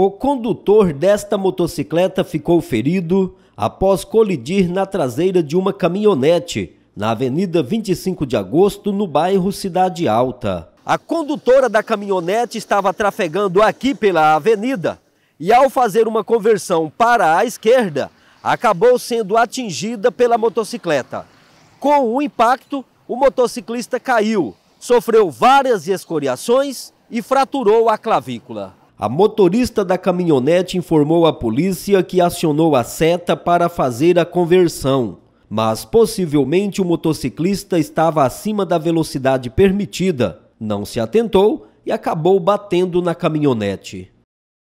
O condutor desta motocicleta ficou ferido após colidir na traseira de uma caminhonete na Avenida 25 de Agosto, no bairro Cidade Alta. A condutora da caminhonete estava trafegando aqui pela avenida e, ao fazer uma conversão para a esquerda, acabou sendo atingida pela motocicleta. Com o impacto, o motociclista caiu, sofreu várias escoriações e fraturou a clavícula. A motorista da caminhonete informou a polícia que acionou a seta para fazer a conversão, mas possivelmente o motociclista estava acima da velocidade permitida, não se atentou e acabou batendo na caminhonete.